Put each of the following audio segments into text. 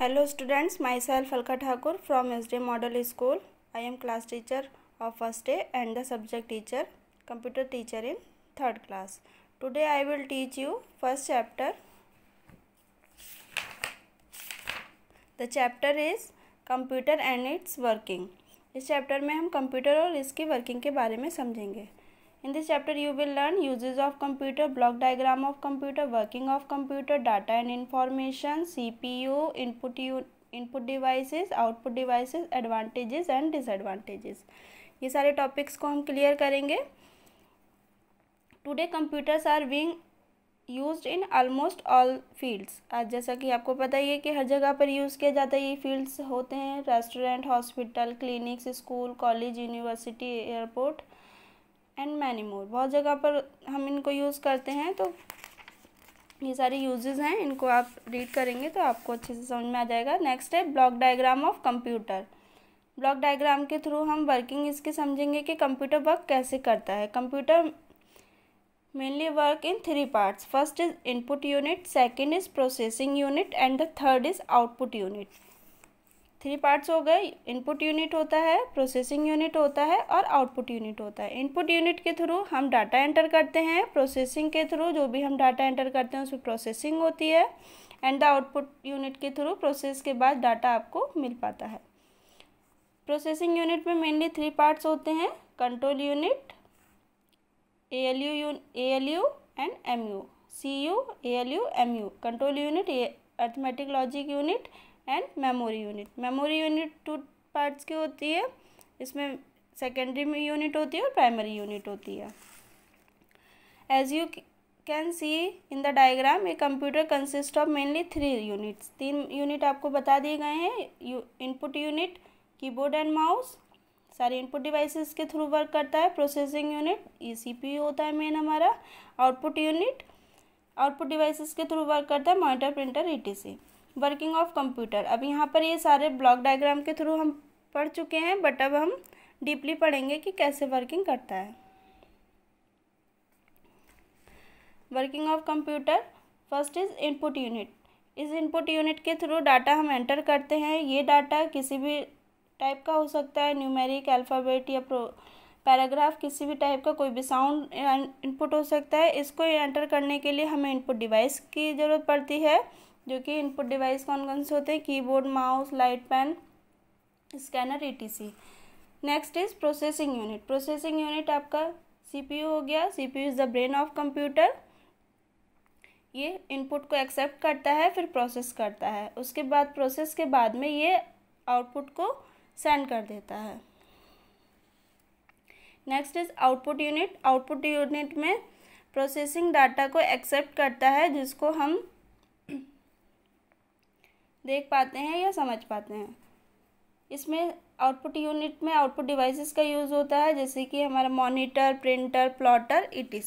Hello students myself Alka Thakur from S D model school I am class teacher of first D and the subject teacher computer teacher in third class today I will teach you first chapter the chapter is computer and its working इस चैप्टर में हम computer और इसकी working के बारे में समझेंगे In this chapter, you will learn uses of computer, block diagram of computer, working of computer, data and information, CPU, input, input devices, output devices, advantages and disadvantages. ये सारे टॉपिक्स को हम क्लियर करेंगे today computers are being used in almost all fields आज जैसा कि आपको पता ही है कि हर जगह पर यूज़ किया जाता है ये फील्ड्स होते हैं restaurant hospital clinics school college university airport and many more बहुत जगह पर हम इनको यूज़ करते हैं तो ये सारे यूजेज हैं इनको आप रीड करेंगे तो आपको अच्छे से समझ में आ जाएगा नेक्स्ट है block diagram of computer block diagram के थ्रू हम वर्किंग इसके समझेंगे कि कंप्यूटर वर्क कैसे करता है computer mainly work in three parts first is input unit second is processing unit and the third is output unit three parts हो गए इनपुट यूनिट होता है प्रोसेसिंग यूनिट होता है और आउटपुट यूनिट होता है इनपुट यूनिट के थ्रू हम डाटा एंटर करते हैं प्रोसेसिंग के थ्रू जो भी हम डाटा एंटर करते हैं उसमें प्रोसेसिंग होती है एंड द आउटपुट यूनिट के थ्रू प्रोसेस के बाद डाटा आपको मिल पाता है प्रोसेसिंग यूनिट में मेनली थ्री पार्ट्स होते हैं control unit A L U A L U and M U C U A L U M U control unit arithmetic logic unit and memory unit memory unit two parts की होती है इसमें secondary unit होती है और primary unit होती है as you can see in the diagram a computer consist of mainly three units तीन यूनिट आपको बता दिए गए हैं input unit keyboard and mouse सारे इनपुट डिवाइसेस के थ्रू वर्क करता है प्रोसेसिंग यूनिट ई होता है मेन हमारा आउटपुट यूनिट आउटपुट डिवाइसेस के थ्रू वर्क करता है मॉनिटर प्रिंटर ई वर्किंग ऑफ कंप्यूटर अब यहाँ पर ये सारे ब्लॉक डायग्राम के थ्रू हम पढ़ चुके हैं बट अब हम डीपली पढ़ेंगे कि कैसे वर्किंग करता है working of computer first is input unit इस इनपुट यूनिट के थ्रू डाटा हम एंटर करते हैं ये डाटा किसी भी टाइप का हो सकता है न्यूमेरिक अल्फ़ाबेट या प्रो पैराग्राफ किसी भी टाइप का कोई भी साउंड इनपुट हो सकता है इसको एंटर करने के लिए हमें इनपुट डिवाइस की ज़रूरत पड़ती है जो कि इनपुट डिवाइस कौन कौन से होते हैं keyboard mouse light pen scanner सी next is processing unit processing unit आपका सीपीयू हो गया CPU is the brain of computer ये इनपुट को एक्सेप्ट करता है फिर प्रोसेस करता है उसके बाद प्रोसेस के बाद में ये आउटपुट को सेंड कर देता है next is output unit output unit में प्रोसेसिंग डाटा को एक्सेप्ट करता है जिसको हम देख पाते हैं या समझ पाते हैं इसमें आउटपुट यूनिट में आउटपुट डिवाइसेस का यूज़ होता है जैसे कि हमारा मॉनिटर प्रिंटर प्लॉटर ई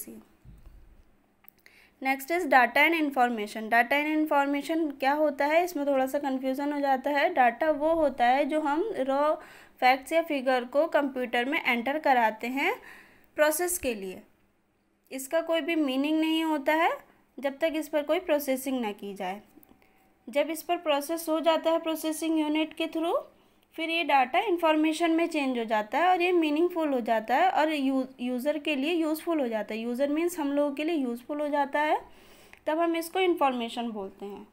next is data and information data and information क्या होता है इसमें थोड़ा सा कन्फ्यूज़न हो जाता है डाटा वो होता है जो हम रॉ फैक्ट्स या फिगर को कंप्यूटर में एंटर कराते हैं प्रोसेस के लिए इसका कोई भी मीनिंग नहीं होता है जब तक इस पर कोई प्रोसेसिंग ना की जाए जब इस पर प्रोसेस हो जाता है प्रोसेसिंग यूनिट के थ्रू फिर ये डाटा इन्फॉर्मेशन में चेंज हो जाता है और ये मीनिंगफुल हो जाता है और यू, यूज़र के लिए यूज़फुल हो जाता है यूज़र मीन्स हम लोगों के लिए यूज़फुल हो जाता है तब हम इसको इन्फॉर्मेशन बोलते हैं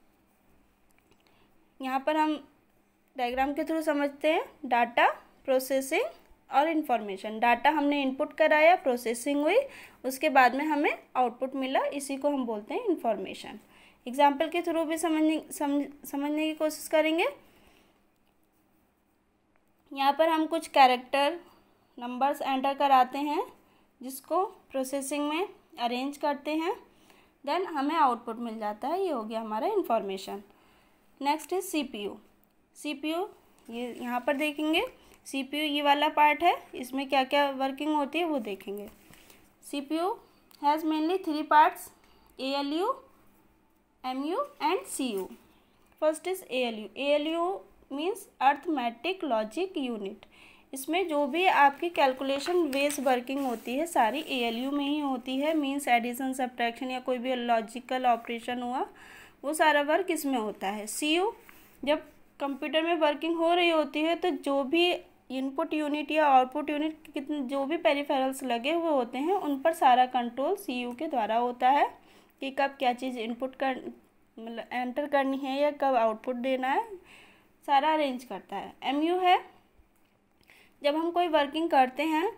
यहाँ पर हम डायग्राम के थ्रू समझते हैं डाटा प्रोसेसिंग और इन्फॉर्मेशन डाटा हमने इनपुट कराया प्रोसेसिंग हुई उसके बाद में हमें आउटपुट मिला इसी को हम बोलते हैं इन्फॉर्मेशन एग्जाम्पल के थ्रू भी समझने समझ समझने की कोशिश करेंगे यहाँ पर हम कुछ कैरेक्टर नंबर्स एंटर कराते हैं जिसको प्रोसेसिंग में अरेंज करते हैं देन हमें आउटपुट मिल जाता है ये हो गया हमारा information next is C P U C P U ये यहाँ पर देखेंगे सी पी यू ये वाला पार्ट है इसमें क्या क्या वर्किंग होती है वो देखेंगे C P U has mainly three parts A L U mu and cu first is A L U A L U means arithmetic logic unit इसमें जो भी आपकी कैलकुलेशन बेस वर्किंग होती है सारी ए एल यू में ही होती है मीन्स एडिशन सब्ट्रैक्शन या कोई भी लॉजिकल ऑपरेशन हुआ वो सारा वर्क इसमें होता है सी यू जब कंप्यूटर में वर्किंग हो रही होती है तो जो भी इनपुट यूनिट या आउटपुट यूनिट कितने जो भी पेरिफेरल्स लगे हुए होते हैं उन पर सारा कंट्रोल सी यू के द्वारा होता है कि कब क्या चीज़ इनपुट कर मतलब एंटर करनी है या कब आउटपुट देना है सारा अरेंज करता है एम यू है जब हम कोई वर्किंग करते हैं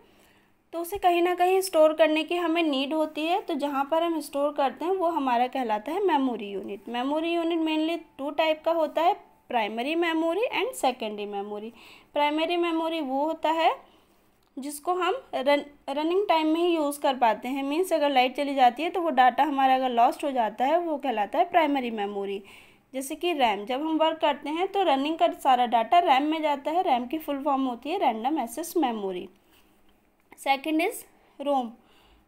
तो उसे कहीं ना कहीं स्टोर करने की हमें नीड होती है तो जहाँ पर हम स्टोर करते हैं वो हमारा कहलाता है memory unit memory unit mainly two type का होता है primary memory and secondary memory primary memory वो होता है जिसको हम रन रनिंग टाइम में ही यूज़ कर पाते हैं मीन्स अगर लाइट चली जाती है तो वो डाटा हमारा अगर लॉस्ट हो जाता है वो कहलाता है प्राइमरी मेमोरी जैसे कि रैम जब हम वर्क करते हैं तो रनिंग का सारा डाटा रैम में जाता है रैम की फुल फॉर्म होती है random access memory second is ROM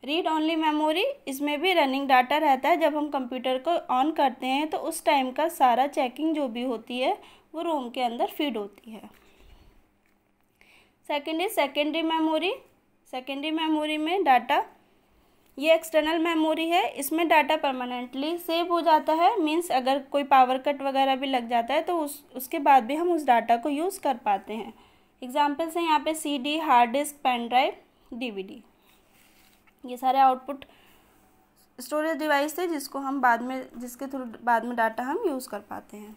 read only memory इसमें भी रनिंग डाटा रहता है जब हम कंप्यूटर को ऑन करते हैं तो उस टाइम का सारा चेकिंग जो भी होती है वो रोम के अंदर फीड होती है second is secondary memory secondary memory में डाटा ये एक्सटर्नल मेमोरी है इसमें डाटा परमानेंटली सेव हो जाता है मींस अगर कोई पावर कट वगैरह भी लग जाता है तो उस उसके बाद भी हम उस डाटा को यूज़ कर पाते हैं एग्जाम्पल हैं यहाँ पे C D hard disk pen drive DVD ये सारे आउटपुट स्टोरेज डिवाइस थे जिसको हम बाद में जिसके थ्रू बाद में डाटा हम यूज़ कर पाते हैं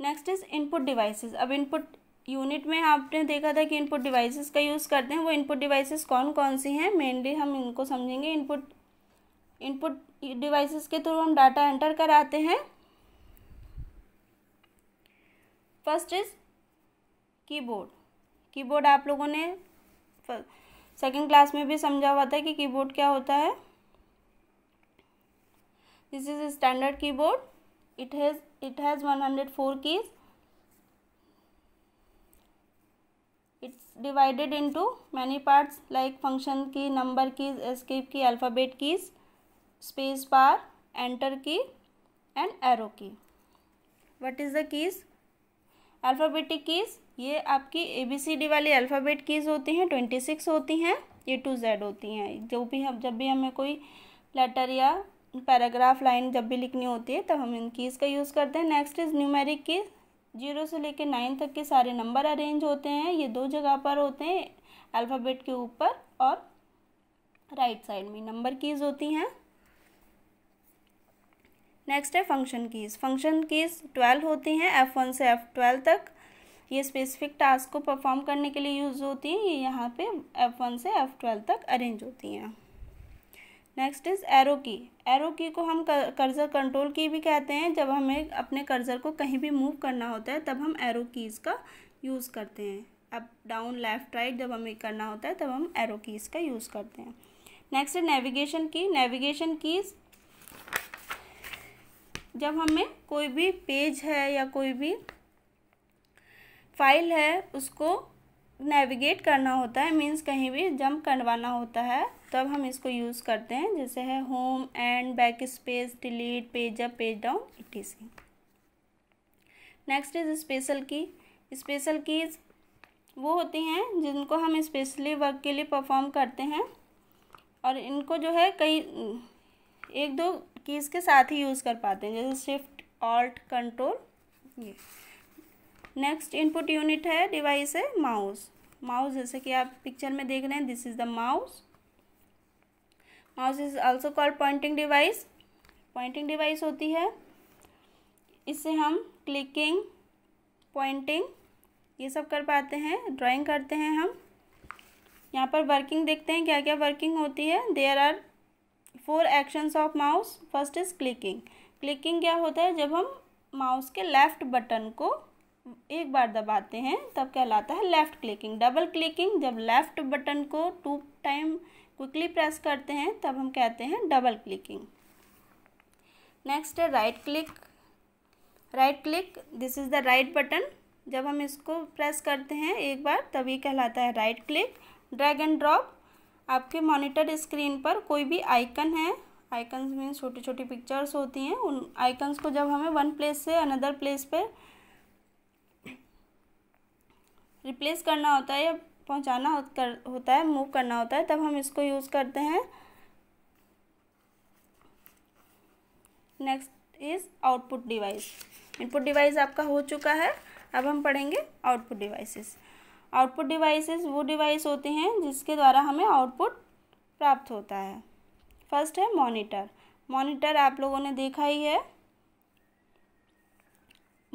नेक्स्ट इज़ इनपुट डिवाइसेस अब इनपुट यूनिट में आपने देखा था कि इनपुट डिवाइसेस का यूज़ करते हैं वो इनपुट डिवाइसेस कौन कौन सी हैं मेनली हम इनको समझेंगे इनपुट इनपुट डिवाइसेस के थ्रू हम डाटा एंटर कराते हैं फर्स्ट इज कीबोर्ड कीबोर्ड आप लोगों ने सेकेंड क्लास में भी समझा हुआ था कि कीबोर्ड क्या होता है this is standard keyboard it has one hundred four keys divided into many parts like function की number keys escape की alphabet keys space bar enter key and arrow key what is the keys alphabetic keys ये आपकी A B C D वाली alphabet keys होती हैं twenty six होती हैं ए to Z होती हैं जो भी हम जब भी हमें कोई लेटर या पैराग्राफ लाइन जब भी लिखनी होती है तब हम इन कीज़ का यूज़ करते हैं next is numeric keys zero से लेकर नाइन तक के सारे नंबर अरेंज होते हैं ये दो जगह पर होते हैं अल्फ़ाबेट के ऊपर और राइट साइड में नंबर कीज़ होती हैं नेक्स्ट है function keys function keys twelve होती हैं एफ़ वन से एफ़ ट्वेल्व तक ये स्पेसिफिक टास्क को परफॉर्म करने के लिए यूज़ होती हैं ये यहाँ पे एफ़ वन से एफ़ ट्वेल्व तक अरेंज होती हैं next is arrow key arrow key को हम कर्जर कंट्रोल की भी कहते हैं जब हमें अपने कर्जर को कहीं भी मूव करना होता है तब हम एरो कीज़ का यूज़ करते हैं अप डाउन लेफ्ट राइट जब हमें करना होता है तब हम एरो कीज़ का यूज़ करते हैं नेक्स्ट है नेविगेशन की नेविगेशन कीज़ जब हमें कोई भी पेज है या कोई भी फाइल है उसको नेविगेट करना होता है मीन्स कहीं भी जंप करवाना होता है तब हम इसको यूज़ करते हैं जैसे है home end backspace delete page up page down it is next is special key special keys वो होती हैं जिनको हम स्पेशली वर्क के लिए परफॉर्म करते हैं और इनको जो है कई एक दो कीज़ के साथ ही यूज़ कर पाते हैं जैसे शिफ्ट ऑल्ट कंट्रोल ये नेक्स्ट इनपुट यूनिट है डिवाइस है माउस माउस जैसे कि आप पिक्चर में देख रहे हैं this is the mouse mouse is also called pointing device pointing device होती है इससे हम क्लिकिंग पॉइंटिंग ये सब कर पाते हैं ड्राइंग करते हैं हम यहाँ पर वर्किंग देखते हैं क्या क्या वर्किंग होती है there are four actions of mouse first is clicking clicking क्या होता है जब हम माउस के लेफ़्ट बटन को एक बार दबाते हैं तब कहलाता है लेफ़्ट क्लिकिंग डबल क्लिकिंग जब लेफ़्ट बटन को टू टाइम क्विकली प्रेस करते हैं तब हम कहते हैं डबल क्लिकिंग नेक्स्ट है right click right click this is the right button जब हम इसको प्रेस करते हैं एक बार तब ये कहलाता है right click drag and drop आपके मॉनिटर स्क्रीन पर कोई भी आइकन है आइकन्स में छोटी छोटी पिक्चर्स होती हैं उन आइकन्स को जब हमें वन प्लेस से अनदर प्लेस पर रिप्लेस करना होता है या पहुंचाना कर, होता है मूव करना होता है तब हम इसको यूज़ करते हैं next is output device input device आपका हो चुका है अब हम पढ़ेंगे आउटपुट डिवाइसेस आउटपुट डिवाइसेस वो डिवाइस होते हैं जिसके द्वारा हमें आउटपुट प्राप्त होता है फर्स्ट है मॉनिटर मॉनिटर आप लोगों ने देखा ही है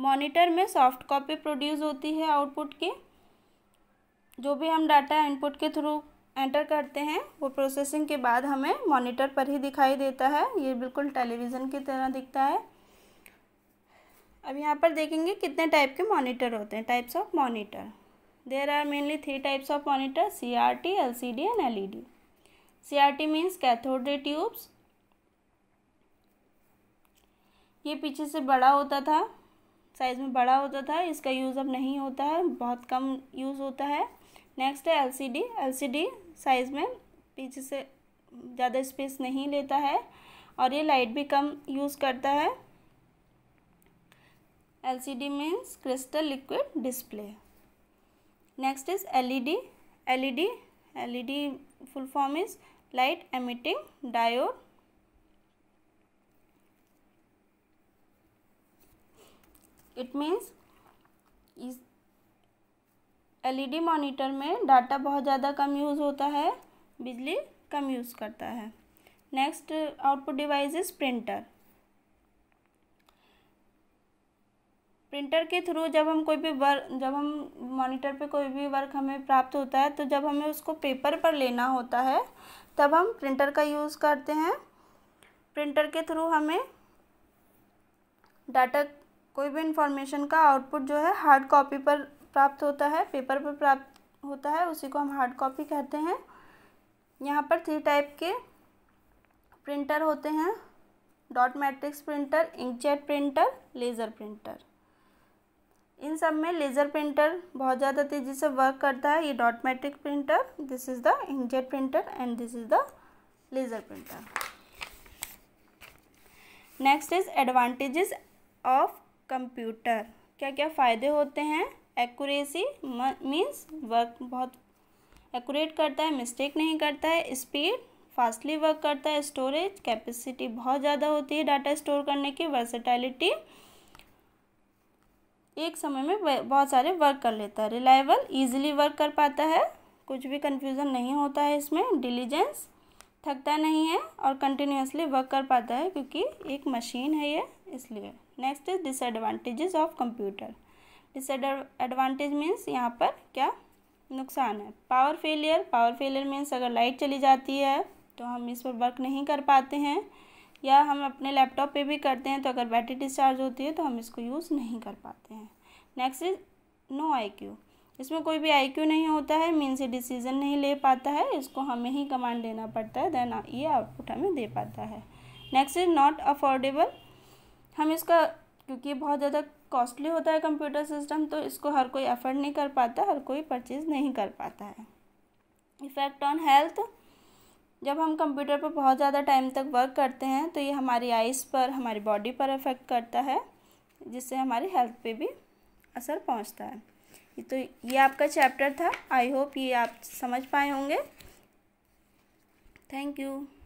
मॉनिटर में सॉफ्ट कॉपी प्रोड्यूस होती है आउटपुट की जो भी हम डाटा इनपुट के थ्रू एंटर करते हैं वो प्रोसेसिंग के बाद हमें मॉनिटर पर ही दिखाई देता है ये बिल्कुल टेलीविज़न की तरह दिखता है अब यहाँ पर देखेंगे कितने टाइप के मॉनिटर होते हैं types of monitor there are mainly three types of monitor C R T L C D and L E D C R T means cathode tubes ये पीछे से बड़ा होता था साइज़ में बड़ा होता था इसका यूज़ अब नहीं होता है बहुत कम यूज़ होता है नेक्स्ट है एलसीडी एलसीडी साइज़ में पीछे से ज़्यादा स्पेस नहीं लेता है और ये लाइट भी कम यूज़ करता है L C D means crystal liquid display next is L E D L E D L E D full form is light emitting diode it means LED monitor में data बहुत ज़्यादा कम use होता है बिजली कम use करता है next output device is printer printer के through जब हम कोई भी वर्क जब हम मॉनिटर पे कोई भी वर्क हमें प्राप्त होता है तो जब हमें उसको पेपर पर लेना होता है तब हम प्रिंटर का यूज़ करते हैं प्रिंटर के थ्रू हमें डाटा कोई भी इंफॉर्मेशन का आउटपुट जो है हार्ड कॉपी पर प्राप्त होता है पेपर पर प्राप्त होता है उसी को हम हार्ड कॉपी कहते हैं यहाँ पर थ्री टाइप के प्रिंटर होते हैं dot matrix printer inkjet printer laser printer इन सब में लेज़र प्रिंटर बहुत ज़्यादा तेज़ी से वर्क करता है ये dot matrix printer this is the inkjet printer and this is the laser printer next is advantages of computer क्या क्या फ़ायदे होते हैं एक्यूरेसी मीन्स वर्क बहुत एक्यूरेट करता है मिस्टेक नहीं करता है स्पीड फास्टली वर्क करता है स्टोरेज कैपेसिटी बहुत ज़्यादा होती है डाटा स्टोर करने की वर्सेटैलिटी एक समय में बहुत सारे वर्क कर लेता है रिलायबल ईजिली वर्क कर पाता है कुछ भी कन्फ्यूज़न नहीं होता है इसमें डिलीजेंस थकता नहीं है और कंटिन्यूसली वर्क कर पाता है क्योंकि एक मशीन है ये इसलिए next is disadvantages of computer disadvantage means यहाँ पर क्या नुकसान है power failure power failure means अगर लाइट चली जाती है तो हम इस पर वर्क नहीं कर पाते हैं या हम अपने लैपटॉप पे भी करते हैं तो अगर बैटरी डिस्चार्ज होती है तो हम इसको यूज़ नहीं कर पाते हैं next is no I Q इसमें कोई भी आई क्यू नहीं होता है मीन्स ये डिसीज़न नहीं ले पाता है इसको हमें ही कमांड देना पड़ता है देन ये आउटपुट हमें दे पाता है नेक्स्ट इज नॉट अफोर्डेबल हम इसका क्योंकि ये बहुत ज़्यादा कॉस्टली होता है कंप्यूटर सिस्टम तो इसको हर कोई अफोर्ड नहीं कर पाता हर कोई परचेज़ नहीं कर पाता है इफ़ेक्ट ऑन हेल्थ जब हम कंप्यूटर पर बहुत ज़्यादा टाइम तक वर्क करते हैं तो ये हमारी आइज़ पर हमारी बॉडी पर इफ़ेक्ट करता है जिससे हमारी हेल्थ पे भी असर पहुंचता है ये तो ये आपका चैप्टर था आई होप ये आप समझ पाए होंगे थैंक यू